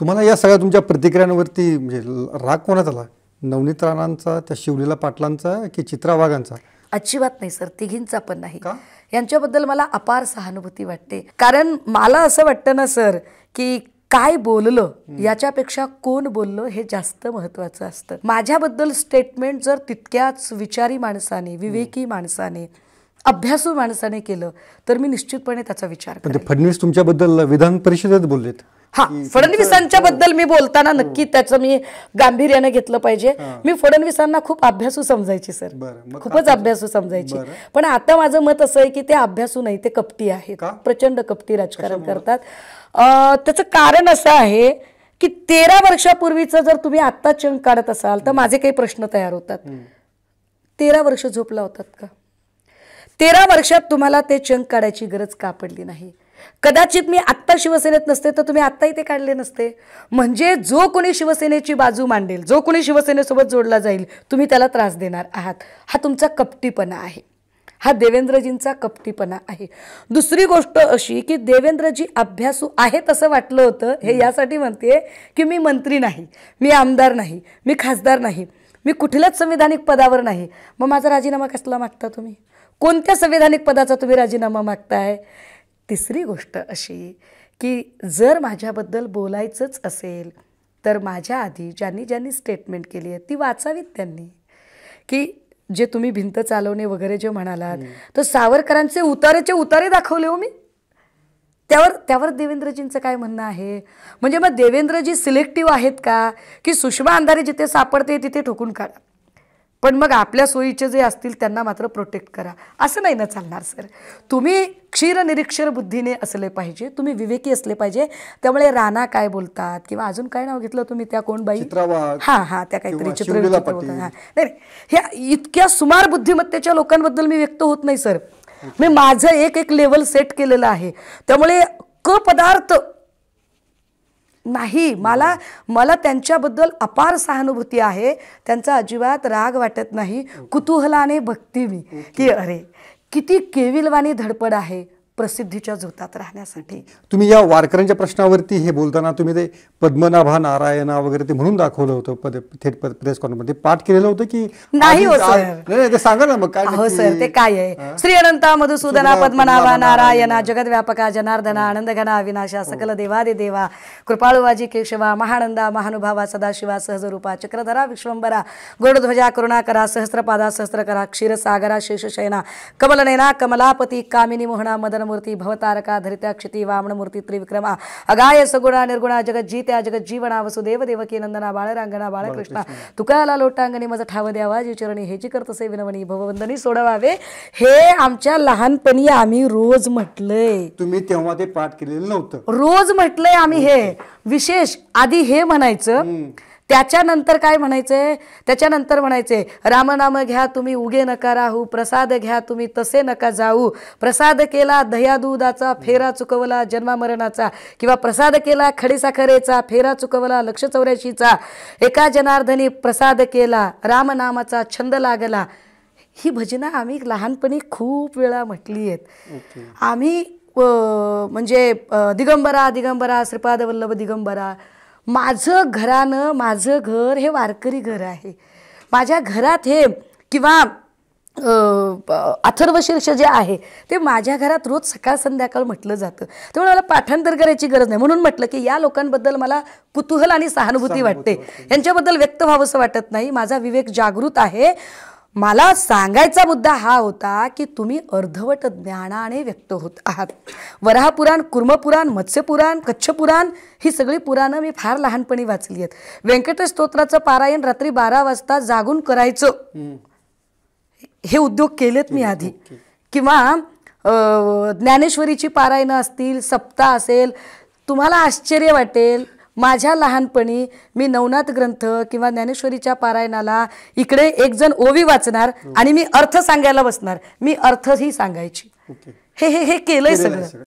तुम्हाला या सगळ्या तुमच्या प्रतिक्रियांवरती म्हणजे राग कोणाचा आला नवनीत राणांचा त्या शिवलीला पाटलांचा की चित्रा वाघांचा अजिबात नाही सर तिघींचा पण नाही यांच्याबद्दल मला अपार सहानुभूती वाटते कारण मला असं वाटतं ना सर की काय बोललं याच्यापेक्षा कोण बोललं हे जास्त महत्वाचं असतं माझ्याबद्दल स्टेटमेंट जर तितक्याच विचारी माणसाने विवेकी माणसाने अभ्यासू माणसाने केलं तर मी निश्चितपणे त्याचा विचार फडणवीस तुमच्याबद्दल विधान परिषदेत बोललेत हा फडणवीसांच्या बद्दल मी बोलताना हो. नक्की त्याचं मी गांभीर्याने घेतलं पाहिजे मी फडणवीसांना खूप अभ्यासू समजायची सर खूपच अभ्यासू समजायची पण आता माझं मत असं आहे की ते अभ्यासू नाही ते कपटी आहेत प्रचंड कपटी राजकारण करतात त्याचं कारण असं आहे की तेरा वर्षापूर्वीच जर तुम्ही आत्ता चंक काढत असाल तर माझे काही प्रश्न तयार होतात तेरा वर्ष झोपला होतात का तेरा वर्षात तुम्हाला ते चंक काढायची गरज का पडली नाही कदाचित मी आत्ता शिवसेनेत नसते तर तुम्ही आत्ताही ते काढले नसते म्हणजे जो कोणी शिवसेनेची बाजू मांडेल जो कोणी शिवसेनेसोबत जोडला जाईल तुम्ही त्याला त्रास देणार आहात हा तुमचा कपटीपणा आहे हा देवेंद्रजींचा कपटीपणा आहे दुसरी गोष्ट अशी की देवेंद्रजी अभ्यासू आहेत असं वाटलं होतं हे यासाठी म्हणते की मी मंत्री नाही मी आमदार नाही मी खासदार नाही मी कुठल्याच संविधानिक पदावर नाही मग माझा राजीनामा कसला मागता तुम्ही कोणत्या संविधानिक पदाचा तुम्ही राजीनामा मागताय तिसरी गोष्ट अशी की जर माझ्याबद्दल बोलायचंच असेल तर माझ्या आधी ज्यांनी ज्यांनी स्टेटमेंट केली आहे ती वाचावीत त्यांनी की जे तुम्ही भिंत चालवणे वगैरे जे म्हणालात तर सावरकरांचे उतारेचे उतारे दाखवले हो मी त्यावर त्यावर देवेंद्रजींचं काय म्हणणं आहे म्हणजे मग देवेंद्रजी सिलेक्टिव्ह आहेत का की सुषमा अंधारे जिथे सापडते तिथे ठोकून काढा पण मग आपल्या सोयीचे जे असतील त्यांना मात्र प्रोटेक्ट करा असं नाही ना चालणार सर तुम्ही क्षीर निरीक्षर बुद्धीने असले पाहिजे तुम्ही विवेकी असले पाहिजे त्यामुळे राणा काय बोलतात किंवा अजून काय नाव घेतलं तुम्ही त्या कोण बाई हा हा त्या काहीतरी चित्र ह्या इतक्या सुमार बुद्धिमत्तेच्या लोकांबद्दल मी व्यक्त होत नाही सर मी माझं एक एक लेवल सेट केलेलं आहे त्यामुळे क पदार्थ नाही मला मला त्यांच्याबद्दल अपार सहानुभूती आहे त्यांचा अजिबात राग वाटत नाही कुतूहलाने बघते मी की अरे किती केविलवाणी धडपड आहे प्रसिद्धीच्या झोतात राहण्यासाठी तुम्ही या वारकऱ्यांच्या प्रश्नावरती हे बोलताना तुम्ही ते पद्मनाभा नारायणा वगैरे ते म्हणून दाखवलं होतं पद थेट प्रेस कॉन्फरन्स पाठ केलेलं होतं की नाही हो सर ते सांगा ना मग काय हो सर ते काय आहे श्री अनंता मधुसूदना पद्मनाभा नारायणा जगद्व्यापका जनार्दना हो. आनंद घना अविनाशा हो. सकल देवादे देवा कृपाळुवाजी केशवा महानंदा महानुभावा सदाशिवा सहजरूपा चक्रधरा विश्वंबरा गोडध्वजा करुणाकरा सहस्त्रपादा करा क्षीरसागरा शेषशयना कमलनेना कमलापती कामिनी मोहना मदन ಜ್ಞಾನಮೂರ್ತಿ वामन ಧರಿತ त्रिविक्रमा अगाय ತ್ರಿವಿಕ್ರಮ ಅಗಾಯ जगत ನಿರ್ಗುಣ जगत जीवना वसुदेव देवकी ನಂದನ ಬಾಳರಾಂಗಣ ಬಾಳಕೃಷ್ಣ तुकाला लोटांगणी माझा ठाव द्यावा जी चरणी हेची करत असे विनवणी भववंदनी सोडवावे हे आमच्या लहानपणी आम्ही रोज म्हटलंय तुम्ही तेव्हा ते पाठ केलेलं नव्हतं रोज म्हटलंय आम्ही हे विशेष आधी हे म्हणायचं त्याच्यानंतर काय म्हणायचे त्याच्यानंतर म्हणायचे रामनाम घ्या तुम्ही उगे नका राहू प्रसाद घ्या तुम्ही तसे नका जाऊ प्रसाद केला दह्या फेरा चुकवला जन्मामरणाचा किंवा प्रसाद केला खडीसाखरेचा फेरा चुकवला लक्ष चौऱ्याशीचा एका जनार्दनी प्रसाद केला रामनामाचा छंद लागला ही भजनं आम्ही लहानपणी खूप वेळा म्हटली आहेत आम्ही म्हणजे दिगंबरा दिगंबरा श्रीपाद वल्लभ दिगंबरा माझं घरानं माझं घर हे वारकरी घर आहे माझ्या घरात हे किंवा अथर्वशीर्ष जे आहे ते माझ्या घरात रोज सकाळ संध्याकाळ म्हटलं जातं त्यामुळे मला पाठांतर करायची गरज नाही म्हणून म्हटलं की या लोकांबद्दल मला कुतूहल आणि सहानुभूती वाटते यांच्याबद्दल व्यक्त व्हावंसं वाटत नाही माझा विवेक जागृत आहे मला सांगायचा मुद्दा हा होता की तुम्ही अर्धवट ज्ञानाने व्यक्त होत आहात वराहपुराण कुर्मपुराण मत्स्यपुराण कच्छपुराण ही सगळी पुराणं मी फार लहानपणी वाचली आहेत व्यंकटेश स्तोत्राचं पारायण रात्री बारा वाजता जागून करायचं हे उद्योग केलेत मी आधी किंवा ज्ञानेश्वरीची पारायणं असतील सप्ताह असेल तुम्हाला आश्चर्य वाटेल माझ्या लहानपणी मी नवनाथ ग्रंथ किंवा ज्ञानेश्वरीच्या पारायणाला इकडे एक जण ओवी वाचणार आणि मी अर्थ सांगायला बसणार मी अर्थही सांगायची हे हे हे केलंय सगळं